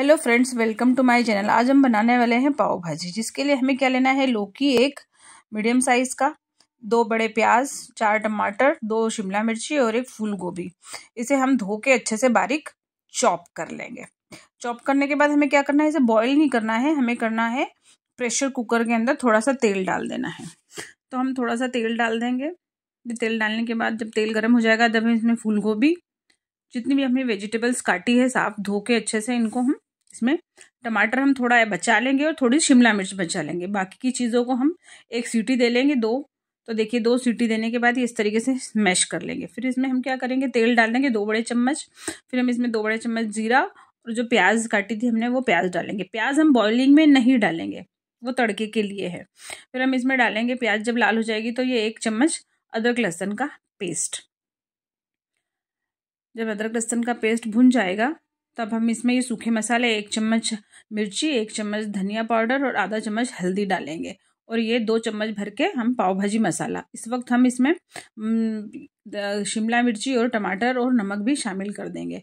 hello friends welcome to my channel आज हम बनाने वाले हैं पाव भाजी जिसके लिए हमें क्या लेना है लौकी एक मीडियम साइज़ का दो बड़े प्याज चार टमाटर दो शिमला मिर्ची और एक फूल गोभी इसे हम धो के अच्छे से बारीक चॉप कर लेंगे चॉप करने के बाद हमें क्या करना है इसे बॉईल नहीं करना है हमें करना है प्रेशर कुकर के अंदर थोड़ा सा तेल डाल देना है तो हम थोड़ा सा तेल डाल देंगे तेल डालने के बाद जब तेल गर्म हो जाएगा तब हम इसमें फूल गोभी जितनी भी हमने वेजिटेबल्स काटी है साफ धो के अच्छे से इनको हम इसमें टमाटर हम थोड़ा बचा लेंगे और थोड़ी शिमला मिर्च बचा लेंगे बाकी की चीज़ों को हम एक सीटी दे लेंगे दो तो देखिए दो सीटी देने के बाद ये इस तरीके से मैश कर लेंगे फिर इसमें हम क्या करेंगे तेल डाल देंगे दो बड़े चम्मच फिर हम इसमें दो बड़े चम्मच जीरा और जो प्याज काटी थी हमने वो प्याज डालेंगे प्याज हम बॉइलिंग में नहीं डालेंगे वो तड़के के लिए है फिर हम इसमें डालेंगे प्याज जब लाल हो जाएगी तो ये एक चम्मच अदरक लहसुन का पेस्ट जब अदरक लहसुन का पेस्ट भुन जाएगा तब हम इसमें ये सूखे मसाले एक चम्मच मिर्ची एक चम्मच धनिया पाउडर और आधा चम्मच हल्दी डालेंगे और ये दो चम्मच भर के हम पाव भाजी मसाला इस वक्त हम इसमें शिमला मिर्ची और टमाटर और नमक भी शामिल कर देंगे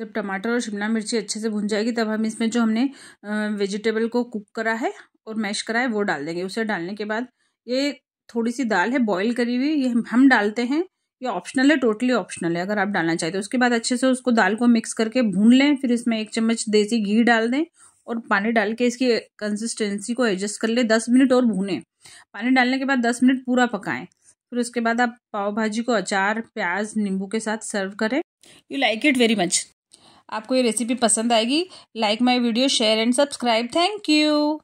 जब टमाटर और शिमला मिर्ची अच्छे से भुन जाएगी तब हम इसमें जो हमने वेजिटेबल को कुक करा है और मैश करा है वो डाल देंगे उसे डालने के बाद ये थोड़ी सी दाल है बॉईल करी हुई ये हम डालते हैं ये ऑप्शनल है टोटली ऑप्शनल है अगर आप डालना चाहते हो उसके बाद अच्छे से उसको दाल को मिक्स करके भून लें फिर इसमें एक चम्मच देसी घी डाल दें और पानी डाल के इसकी कंसिस्टेंसी को एडजस्ट कर लें दस मिनट और भूनें पानी डालने के बाद दस मिनट पूरा पकाएं फिर उसके बाद आप पाव भाजी को अचार प्याज नींबू के साथ सर्व करें you like it very much आपको ये रेसिपी पसंद आएगी like my video share and subscribe thank you